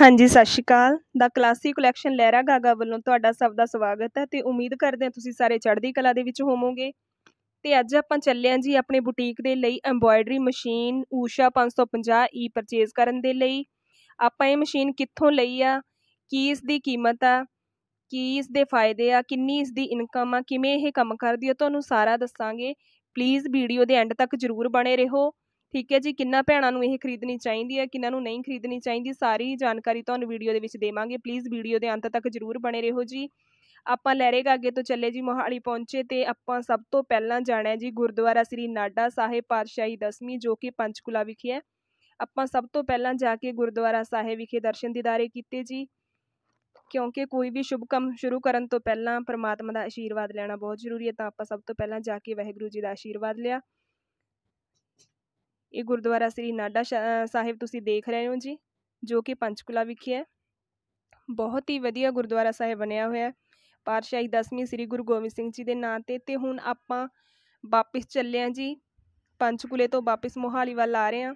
ਹਾਂਜੀ ਸਤਿ ਸ਼੍ਰੀ ਅਕਾਲ ਦਾ ਕਲਾਸੀ ਕਲੈਕਸ਼ਨ ਲੈਰਾ ਗਾਗਾ ਵੱਲੋਂ ਤੁਹਾਡਾ ਸਭ ਦਾ ਸਵਾਗਤ ਹੈ ਤੇ ਉਮੀਦ ਕਰਦੇ ਹਾਂ ਤੁਸੀਂ ਸਾਰੇ ਚੜ੍ਹਦੀ ਕਲਾ ਦੇ ਵਿੱਚ ਹੋਵੋਗੇ ਤੇ ਅੱਜ ਆਪਾਂ ਚੱਲੇ ਹਾਂ ਜੀ ਆਪਣੇ ਬੁਟੀਕ ਦੇ ਲਈ embroidery machine Usha 550 E purchase ਕਰਨ ਦੇ ਲਈ ਆਪਾਂ ਇਹ ਮਸ਼ੀਨ ਕਿੱਥੋਂ ਲਈ ਆ ਕੀ ਇਸ ਦੀ ਕੀਮਤ ਆ ਕੀ ਇਸ ਦੇ ਫਾਇਦੇ ਆ ਕਿੰਨੀ ਇਸ ਦੀ ਇਨਕਮ ਆ ਕਿਵੇਂ ਇਹ ਕੰਮ ਕਰਦੀ ਆ ਤੁਹਾਨੂੰ ਸਾਰਾ ਦੱਸਾਂਗੇ ਪਲੀਜ਼ ਵੀਡੀਓ ਦੇ ਐਂਡ ਤੱਕ ਜ਼ਰੂਰ ਬਣੇ ਰਹੋ ਠੀਕ ਹੈ ਜੀ ਕਿੰਨਾ ਭੈਣਾਂ ਨੂੰ ਇਹ ਖਰੀਦਣੀ ਚਾਹੀਦੀ ਹੈ ਕਿੰਨਾ ਨੂੰ ਨਹੀਂ ਖਰੀਦਣੀ ਚਾਹੀਦੀ ਸਾਰੀ ਜਾਣਕਾਰੀ ਤੁਹਾਨੂੰ ਵੀਡੀਓ ਦੇ ਵਿੱਚ ਦੇਵਾਂਗੇ ਪਲੀਜ਼ ਵੀਡੀਓ ਦੇ ਅੰਤ ਤੱਕ ਜ਼ਰੂਰ ਬਣੇ ਰਹੋ ਜੀ ਆਪਾਂ ਲਹਿਰੇਗਾ ਅੱਗੇ ਤੋਂ ਚੱਲੇ ਜੀ ਮੋਹਾਲੀ ਪਹੁੰਚੇ ਤੇ ਆਪਾਂ ਸਭ ਤੋਂ ਪਹਿਲਾਂ ਜਾਣਾ ਜੀ ਗੁਰਦੁਆਰਾ ਸ੍ਰੀ ਨਾਡਾ ਸਾਹਿਬ ਪਾਤਸ਼ਾਹੀ ਦਸਵੀਂ ਜੋ ਕਿ ਪੰਚਕੁਲਾ ਵਿਖੇ ਹੈ ਆਪਾਂ ਸਭ ਤੋਂ ਪਹਿਲਾਂ ਜਾ ਕੇ ਗੁਰਦੁਆਰਾ ਸਾਹਿਬ ਵਿਖੇ ਦਰਸ਼ਨ ਦੀਦਾਰੇ ਕੀਤੇ ਜੀ ਕਿਉਂਕਿ ਕੋਈ ਵੀ ਸ਼ੁਭ ਕੰਮ ਸ਼ੁਰੂ ਕਰਨ ਤੋਂ ਪਹਿਲਾਂ ਪ੍ਰਮਾਤਮਾ ਦਾ ਆਸ਼ੀਰਵਾਦ ਲੈਣਾ ਬਹੁਤ ਜ਼ਰੂਰੀ ਹੈ ਤਾਂ ਆਪਾਂ ਸਭ ਤੋਂ ਪਹਿਲਾਂ ਜਾ ਕੇ ਵਾਹਿਗੁਰੂ ਜੀ ਦਾ ਆਸ਼ੀਰਵਾਦ ਲਿਆ ਇਹ ਗੁਰਦੁਆਰਾ ਸ੍ਰੀ ਨਾਡਾ ਸਾਹਿਬ ਤੁਸੀਂ ਦੇਖ ਰਹੇ ਹੋ ਜੀ ਜੋ ਕਿ ਪੰਚਕੁਲਾ ਵਿਖੇ ਹੈ ਬਹੁਤ ਹੀ ਵਧੀਆ ਗੁਰਦੁਆਰਾ ਸਾਹਿਬ ਬਣਿਆ ਹੋਇਆ ਹੈ ਪਾਤਸ਼ਾਹੀ ਦਸਵੀਂ ਸ੍ਰੀ ਗੁਰੂ ਗੋਬਿੰਦ ਸਿੰਘ ਜੀ ਦੇ ਨਾਂ ਤੇ ਤੇ ਹੁਣ ਆਪਾਂ ਵਾਪਿਸ ਚੱਲੇ ਆ ਜੀ ਪੰਚਕੁਲੇ ਤੋਂ ਵਾਪਿਸ ਮੋਹਾਲੀ ਵੱਲ ਆ ਰਹੇ ਆ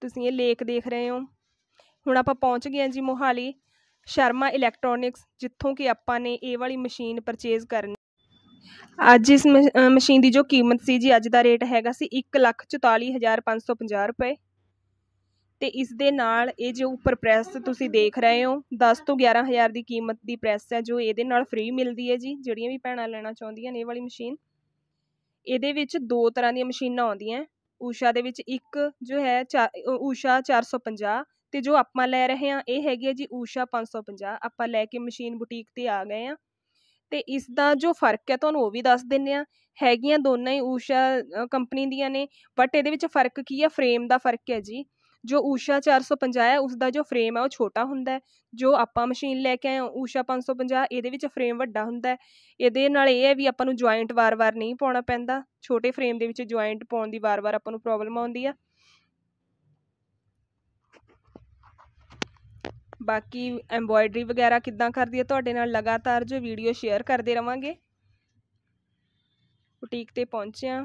ਤੁਸੀਂ ਇਹ ਲੇਖ ਦੇਖ ਰਹੇ ਹੋ ਹੁਣ ਆਪਾਂ ਪਹੁੰਚ ਗਏ ਆ ਜੀ ਮੋਹਾਲੀ ਸ਼ਰਮਾ ਇਲੈਕਟ੍ਰੋਨਿਕਸ ਜਿੱਥੋਂ ਕਿ ਆਪਾਂ ਨੇ ਇਹ ਵਾਲੀ ਮਸ਼ੀਨ ਪਰਚੇਜ਼ ਕਰਨੀ ਅੱਜ ਇਸ ਮਸ਼ੀਨ ਦੀ ਜੋ ਕੀਮਤ ਸੀ ਜੀ ਅੱਜ ਦਾ ਰੇਟ ਹੈਗਾ ਸੀ 144550 ਰੁਪਏ ਤੇ ਇਸ ਦੇ ਨਾਲ ਇਹ ਜੋ ਉੱਪਰ ਪ੍ਰੈਸ ਤੁਸੀਂ ਦੇਖ ਰਹੇ ਹੋ 10 ਤੋਂ 11000 ਦੀ ਕੀਮਤ ਦੀ ਪ੍ਰੈਸ ਹੈ ਜੋ ਇਹਦੇ ਨਾਲ ਫ੍ਰੀ ਮਿਲਦੀ ਹੈ ਜੀ ਜਿਹੜੀਆਂ ਵੀ ਭੈਣਾਂ ਲੈਣਾ ਚਾਹੁੰਦੀਆਂ ਨੇ ਇਹ ਵਾਲੀ ਮਸ਼ੀਨ ਇਹਦੇ ਵਿੱਚ ਦੋ ਤਰ੍ਹਾਂ ਦੀਆਂ ਮਸ਼ੀਨਾਂ ਆਉਂਦੀਆਂ ਊਸ਼ਾ ਦੇ ਵਿੱਚ ਇੱਕ ਜੋ ਹੈ ਊਸ਼ਾ 450 ਤੇ ਜੋ ਆਪਾਂ ਲੈ ਰਹੇ ਹਾਂ ਇਹ ਹੈਗੀ ਹੈ ਜੀ ਊਸ਼ਾ 550 ਆਪਾਂ ਲੈ ਕੇ ਮਸ਼ੀਨ ਬੁਟੀਕ ਤੇ ਆ ਗਏ ਆ ਤੇ ਇਸ ਦਾ ਜੋ ਫਰਕ ਹੈ ਤੁਹਾਨੂੰ ਉਹ ਵੀ ਦੱਸ ਦਿੰਨੇ ਆ ਹੈਗੀਆਂ ਦੋਨਾਂ ਹੀ ਊਸ਼ਾ ਕੰਪਨੀ ਦੀਆਂ ਨੇ ਬਟ ਇਹਦੇ ਵਿੱਚ ਫਰਕ ਕੀ ਹੈ ਫਰੇਮ ਦਾ ਫਰਕ ਹੈ ਜੀ ਜੋ ਊਸ਼ਾ 450 ਹੈ ਉਸ ਦਾ ਜੋ ਫਰੇਮ ਹੈ ਉਹ ਛੋਟਾ ਹੁੰਦਾ ਹੈ ਜੋ ਆਪਾਂ ਮਸ਼ੀਨ ਲੈ ਕੇ ਆਏ ਊਸ਼ਾ 550 ਇਹਦੇ ਵਿੱਚ ਫਰੇਮ ਵੱਡਾ ਹੁੰਦਾ ਹੈ ਇਹਦੇ ਨਾਲ ਇਹ ਹੈ ਵੀ ਆਪਾਂ ਨੂੰ ਜੁਆਇੰਟ ਵਾਰ-ਵਾਰ ਨਹੀਂ ਪਾਉਣਾ ਪੈਂਦਾ ਛੋਟੇ ਫਰੇਮ ਦੇ ਵਿੱਚ ਜੁਆਇੰਟ ਪਾਉਣ ਦੀ ਵਾਰ-ਵਾਰ ਆਪਾਂ ਨੂੰ ਪ੍ਰੋਬਲਮ ਆਉਂਦੀ ਆ ਬਾਕੀ ਐਮਬੋਇਡਰੀ ਵਗੈਰਾ ਕਿੱਦਾਂ ਕਰਦੀ ਹੈ ਤੁਹਾਡੇ ਨਾਲ ਲਗਾਤਾਰ ਜੋ ਵੀਡੀਓ ਸ਼ੇਅਰ ਕਰਦੇ ਰਵਾਂਗੇ ਬੁਟੀਕ ਤੇ ਪਹੁੰਚਿਆ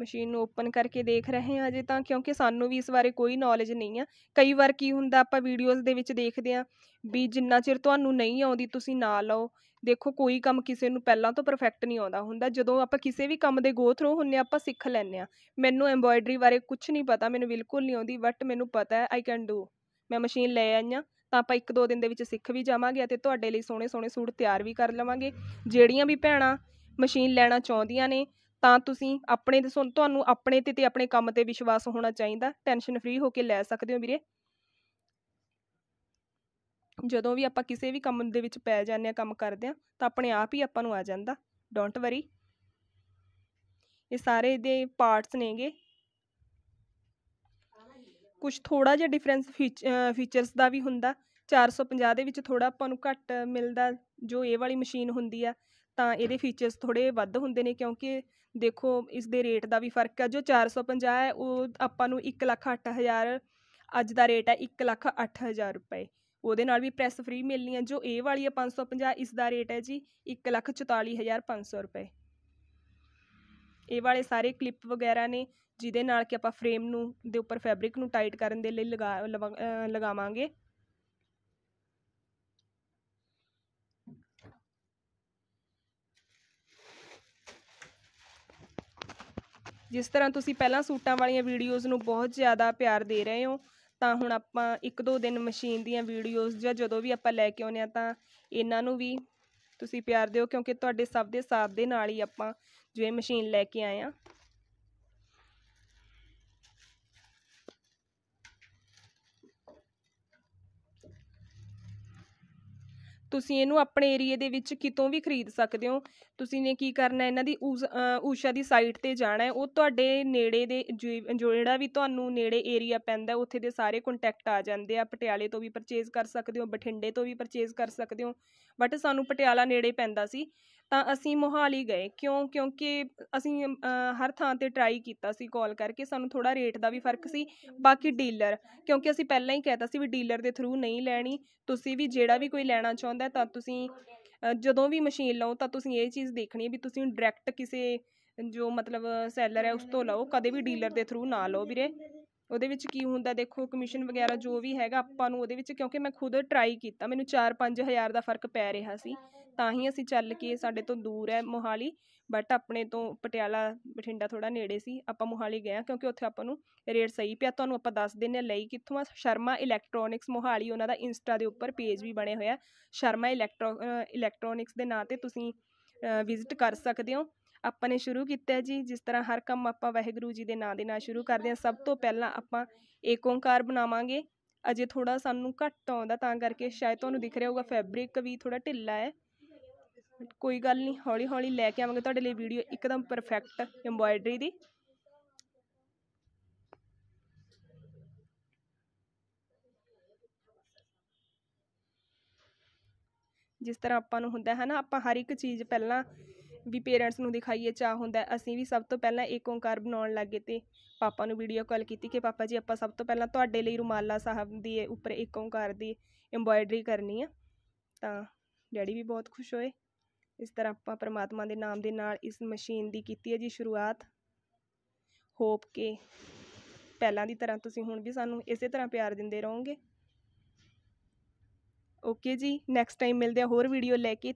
ਮਸ਼ੀਨ ਨੂੰ ਓਪਨ ਕਰਕੇ ਦੇਖ ਰਹੇ ਹਾਂ ਅਜੇ ਤਾਂ ਕਿਉਂਕਿ ਸਾਨੂੰ ਵੀ ਇਸ ਬਾਰੇ ਕੋਈ ਨੌਲੇਜ ਨਹੀਂ ਆ ਕਈ ਵਾਰ ਕੀ ਹੁੰਦਾ ਆਪਾਂ ਵੀਡੀਓਜ਼ ਦੇ ਵਿੱਚ ਦੇਖਦੇ ਆ ਵੀ ਜਿੰਨਾ ਚਿਰ ਤੁਹਾਨੂੰ ਨਹੀਂ ਆਉਂਦੀ ਤੁਸੀਂ ਨਾ ਲਓ ਦੇਖੋ ਕੋਈ ਕੰਮ ਕਿਸੇ ਨੂੰ ਪਹਿਲਾਂ ਤੋਂ ਪਰਫੈਕਟ ਨਹੀਂ ਆਉਂਦਾ ਹੁੰਦਾ ਜਦੋਂ ਆਪਾਂ ਕਿਸੇ ਵੀ ਕੰਮ ਦੇ ਗੋ ਥਰੂ ਹੁੰਨੇ ਆਪਾਂ ਸਿੱਖ ਲੈਨੇ ਆ ਮੈਨੂੰ ਐਮਬੋਇਡਰੀ ਬਾਰੇ ਕੁਝ ਨਹੀਂ ਪਤਾ ਮੈਨੂੰ ਬਿਲਕੁਲ ਨਹੀਂ ਆਉਂਦੀ ਬਟ ਮੈਨੂੰ ਪਤਾ ਹੈ ਆਈ ਕੈਨ ਡੂ ਮੈਂ ਮਸ਼ੀਨ ਲੈ ਆਈ ਆ ਤਾਂ ਆਪਾਂ ਇੱਕ ਦੋ ਦਿਨ ਦੇ ਵਿੱਚ ਸਿੱਖ ਵੀ ਜਾਵਾਂਗੇ ਅਤੇ ਤੁਹਾਡੇ ਲਈ ਸੋਹਣੇ ਸੋਹਣੇ ਸੂਟ ਤਿਆਰ ਵੀ ਕਰ ਲਵਾਂਗੇ ਜਿਹੜੀਆਂ ਵੀ ਭੈਣਾਂ ਮਸ਼ੀਨ ਲੈਣਾ ਚਾਹੁੰਦੀਆਂ ਨੇ ਤਾਂ ਤੁਸੀਂ ਆਪਣੇ ਤੁਹਾਨੂੰ ਆਪਣੇ ਤੇ ਤੇ ਆਪਣੇ ਕੰਮ ਤੇ ਵਿਸ਼ਵਾਸ ਹੋਣਾ ਚਾਹੀਦਾ ਟੈਨਸ਼ਨ ਫ੍ਰੀ ਹੋ ਕੇ ਲੈ ਸਕਦੇ ਹੋ ਵੀਰੇ ਜਦੋਂ ਵੀ ਆਪਾਂ ਕਿਸੇ ਵੀ ਕੰਮ ਦੇ ਵਿੱਚ ਪੈ ਜਾਂਦੇ ਆ ਕੰਮ ਕਰਦੇ ਆ ਤਾਂ ਆਪਣੇ ਆਪ ਹੀ ਆਪਾਂ ਨੂੰ ਆ ਜਾਂਦਾ ਡੋਂਟ ਵਰੀ ਇਹ ਸਾਰੇ ਦੇ ਪਾਰਟਸ ਨੇਗੇ ਕੁਝ ਥੋੜਾ ਜਿਹਾ ਡਿਫਰੈਂਸ ਫੀਚਰਸ ਦਾ ਵੀ ਹੁੰਦਾ 450 ਦੇ ਵਿੱਚ ਥੋੜਾ ਆਪਾਂ ਨੂੰ ਘੱਟ ਮਿਲਦਾ ਜੋ ਇਹ ਵਾਲੀ ਮਸ਼ੀਨ ਹੁੰਦੀ ਆ ਤਾਂ ਇਹਦੇ ਫੀਚਰਸ ਥੋੜੇ ਵੱਧ ਹੁੰਦੇ ਨੇ ਕਿਉਂਕਿ ਦੇਖੋ ਇਸ ਦੇ ਰੇਟ ਦਾ ਵੀ ਫਰਕ ਹੈ ਜੋ 450 ਹੈ ਉਹ ਆਪਾਂ ਨੂੰ 1 ਲੱਖ 8000 ਅੱਜ ਦਾ ਰੇਟ ਹੈ 1 ਲੱਖ 8000 ਰੁਪਏ ਉਹਦੇ ਨਾਲ ਵੀ ਪ੍ਰੈਸ ਫ੍ਰੀ ਮਿਲਣੀ ਹੈ ਜੋ ਇਹ ਵਾਲੀ ਹੈ 550 ਇਸ ਦਾ ਰੇਟ ਹੈ ਜੀ 1 ਲੱਖ 44500 ਰੁਪਏ ਇਹ ਵਾਲੇ ਸਾਰੇ ਕਲਿੱਪ ਵਗੈਰਾ ਨੇ ਜਿਹਦੇ ਨਾਲ ਕਿ ਆਪਾਂ ਫਰੇਮ ਨੂੰ ਦੇ ਉੱਪਰ ਫੈਬਰਿਕ ਨੂੰ ਟਾਈਟ ਕਰਨ ਦੇ ਲਈ ਲਗਾ ਲਗਾਵਾਂਗੇ ਜਿਸ ਤਰ੍ਹਾਂ ਤੁਸੀਂ ਪਹਿਲਾਂ ਸੂਟਾਂ ਵਾਲੀਆਂ ਵੀਡੀਓਜ਼ ਨੂੰ ਬਹੁਤ ਜ਼ਿਆਦਾ ਪਿਆਰ ਦੇ ਰਹੇ ਹੋ ਤਾਂ ਹੁਣ ਆਪਾਂ ਇੱਕ ਦੋ ਦਿਨ ਮਸ਼ੀਨ ਦੀਆਂ ਵੀਡੀਓਜ਼ ਜਾਂ ਜਦੋਂ ਵੀ ਆਪਾਂ ਲੈ ਕੇ ਆਉਨੇ ਆ ਤਾਂ ਇਹਨਾਂ ਨੂੰ ਵੀ ਤੁਸੀਂ ਪਿਆਰ ਦਿਓ ਕਿਉਂਕਿ ਤੁਹਾਡੇ ਸਭ ਦੇ ਸਾਥ ਦੇ ਨਾਲ ਹੀ ਆਪਾਂ ਜਿਵੇਂ ਮਸ਼ੀਨ ਲੈ ਕੇ ਆਏ ਆ ਤੁਸੀਂ ਇਹਨੂੰ ਆਪਣੇ ਏਰੀਏ ਦੇ ਵਿੱਚ ਕਿਤੋਂ ਵੀ ਖਰੀਦ ਸਕਦੇ ਹੋ ਤੁਸੀਂ ਨੇ ਕੀ ਕਰਨਾ ਇਹਨਾਂ ਦੀ ਊਸ਼ਾ ਦੀ ਸਾਈਟ ਤੇ ਜਾਣਾ ਹੈ ਉਹ ਤੁਹਾਡੇ ਨੇੜੇ ਦੇ ਜਿਹੜਾ ਵੀ ਤੁਹਾਨੂੰ ਨੇੜੇ ਏਰੀਆ ਪੈਂਦਾ ਉੱਥੇ ਦੇ ਸਾਰੇ ਕੰਟੈਕਟ ਆ ਜਾਂਦੇ ਆ ਪਟਿਆਲੇ ਤੋਂ ਵੀ ਪਰਚੇਜ਼ ਕਰ ਸਕਦੇ ਹੋ ਬਠਿੰਡੇ ਤੋਂ ਵੀ ਪਰਚੇਜ਼ ਕਰ ਸਕਦੇ ਹੋ ਬਟ ਸਾਨੂੰ ਪਟਿਆਲਾ ਨੇੜੇ ਪੈਂਦਾ ਸੀ ਤਾਂ ਅਸੀਂ ਮੋਹਾਲੀ ਗਏ ਕਿਉਂ ਕਿਉਂਕਿ ਅਸੀਂ ਹਰ ਥਾਂ ਤੇ ਟਰਾਈ ਕੀਤਾ ਸੀ ਕਾਲ ਕਰਕੇ ਸਾਨੂੰ ਥੋੜਾ ਰੇਟ ਦਾ ਵੀ ਫਰਕ ਸੀ ਬਾਕੀ ਡੀਲਰ ਕਿਉਂਕਿ ਅਸੀਂ ਪਹਿਲਾਂ ਹੀ ਕਹਿਤਾ ਸੀ ਵੀ ਡੀਲਰ ਦੇ ਥਰੂ ਨਹੀਂ ਲੈਣੀ ਤੁਸੀਂ ਵੀ ਜਿਹੜਾ ਵੀ ਕੋਈ ਲੈਣਾ ਚਾਹੁੰਦਾ ਤਾਂ ਤੁਸੀਂ ਜਦੋਂ ਵੀ ਮਸ਼ੀਨ ਲਓ ਤਾਂ ਤੁਸੀਂ ਇਹ ਚੀਜ਼ ਦੇਖਣੀ ਹੈ ਵੀ ਤੁਸੀਂ ਡਾਇਰੈਕਟ ਕਿਸੇ ਜੋ ਮਤਲਬ ਸੈਲਰ ਹੈ ਉਸ ਤੋਂ ਲਓ ਕਦੇ ਵੀ ਡੀਲਰ ਦੇ ਥਰੂ ਨਾ ਲਓ ਵੀਰੇ ਉਹਦੇ ਵਿੱਚ ਕੀ ਹੁੰਦਾ ਦੇਖੋ ਕਮਿਸ਼ਨ ਵਗੈਰਾ ਜੋ ਵੀ ਹੈਗਾ ਆਪਾਂ ਨੂੰ ਉਹਦੇ ਵਿੱਚ ਕਿਉਂਕਿ ਮੈਂ ਖੁਦ ਟਰਾਈ ਕੀਤਾ ਮੈਨੂੰ 4-5000 ਦਾ ਫਰਕ ਪੈ ਰਿਹਾ ਸੀ ਤਾਂ ਹੀ ਅਸੀਂ ਚੱਲ ਕੇ ਸਾਡੇ ਤੋਂ ਦੂਰ ਹੈ ਮੋਹਾਲੀ ਬਟ ਆਪਣੇ ਤੋਂ ਪਟਿਆਲਾ ਬਠਿੰਡਾ ਥੋੜਾ ਨੇੜੇ ਸੀ ਆਪਾਂ ਮੋਹਾਲੀ ਗਏ ਕਿਉਂਕਿ ਉੱਥੇ ਆਪਾਂ ਨੂੰ ਰੇਟ ਸਹੀ ਪਿਆ ਤੁਹਾਨੂੰ ਆਪਾਂ ਦੱਸ ਦਿੰਨੇ ਆ ਲਈ ਕਿੱਥੋਂ ਆ ਸ਼ਰਮਾ ਇਲੈਕਟ੍ਰੋਨਿਕਸ ਮੋਹਾਲੀ ਉਹਨਾਂ ਦਾ ਇੰਸਟਾ ਦੇ ਉੱਪਰ ਪੇਜ ਵੀ ਬਣਿਆ ਹੋਇਆ ਸ਼ਰਮਾ ਇਲੈਕਟ੍ਰੋ ਇਲੈਕਟ੍ਰੋਨਿਕਸ ਦੇ ਨਾਂ ਤੇ ਤੁਸੀਂ ਵਿਜ਼ਿਟ ਕਰ ਸਕਦੇ ਹੋ ਆਪਾਂ ਨੇ ਸ਼ੁਰੂ ਕੀਤਾ ਜੀ ਜਿਸ ਤਰ੍ਹਾਂ ਹਰ ਕੰਮ ਆਪਾਂ ਵਾਹਿਗੁਰੂ ਜੀ ਦੇ ਨਾਂ ਦੇ ਨਾਲ ਸ਼ੁਰੂ ਕਰਦੇ ਹਾਂ ਸਭ ਤੋਂ ਪਹਿਲਾਂ ਆਪਾਂ ਏਕ ਓੰਕਾਰ ਬਣਾਵਾਂਗੇ ਅਜੇ ਥੋੜਾ ਸਾਨੂੰ ਘੱਟ ਆਉਂਦਾ ਤਾਂ ਕਰਕੇ ਸ਼ਾਇਦ ਤੁਹਾਨੂੰ ਦਿਖ ਰਿਹਾ ਹੋਊਗਾ ਫੈਬਰਿਕ ਵੀ ਥੋੜਾ ਢਿੱਲਾ ਹੈ ਕੋਈ ਗੱਲ ਨਹੀਂ ਹੌਲੀ ਹੌਲੀ ਲੈ ਕੇ ਆਵਾਂਗੇ ਤੁਹਾਡੇ ਲਈ ਵੀਡੀਓ ਇੱਕਦਮ ਪਰਫੈਕਟ ਐਮਬ੍ਰਾਇਡਰੀ ਦੀ ਜਿਸ ਤਰ੍ਹਾਂ ਆਪਾਂ ਨੂੰ ਹੁੰਦਾ ਹੈ ਨਾ ਆਪਾਂ ਹਰ ਇੱਕ ਚੀਜ਼ ਪਹਿਲਾਂ ਵੀ ਪੇਰੈਂਟਸ ਨੂੰ ਦਿਖਾਈਏ ਚਾਹ ਹੁੰਦਾ ਅਸੀਂ ਵੀ ਸਭ ਤੋਂ ਪਹਿਲਾਂ ਏਕ ਓੰਕਾਰ ਬਣਾਉਣ ਲੱਗੇ ਤੇ ਪਾਪਾ ਨੂੰ ਵੀਡੀਓ ਕਾਲ ਕੀਤੀ ਕਿ ਪਾਪਾ ਜੀ ਆਪਾਂ ਸਭ ਤੋਂ ਪਹਿਲਾਂ ਤੁਹਾਡੇ ਲਈ ਰੁਮਾਲਾ ਸਾਹਿਬ ਦੀ ਉੱਪਰ ਏਕ ਓੰਕਾਰ ਦੀ ਐਮਬੋਇਡਰੀ ਕਰਨੀ ਆ ਤਾਂ ਡੈਡੀ ਵੀ ਬਹੁਤ ਖੁਸ਼ ਹੋਏ ਇਸ ਤਰ੍ਹਾਂ ਆਪਾਂ ਪਰਮਾਤਮਾ ਦੇ ਨਾਮ ਦੇ ਨਾਲ ਇਸ ਮਸ਼ੀਨ ਦੀ ਕੀਤੀ ਹੈ ਜੀ ਸ਼ੁਰੂਆਤ ਹੋਪ ਕਿ ਪਹਿਲਾਂ ਦੀ ਤਰ੍ਹਾਂ ਤੁਸੀਂ ਹੁਣ ਵੀ ਸਾਨੂੰ ਇਸੇ ਤਰ੍ਹਾਂ ਪਿਆਰ ਦਿੰਦੇ ਰਹੋਗੇ ਓਕੇ ਜੀ ਨੈਕਸਟ ਟਾਈਮ ਮਿਲਦੇ ਆ ਹੋਰ ਵੀਡੀਓ ਲੈ ਕੇ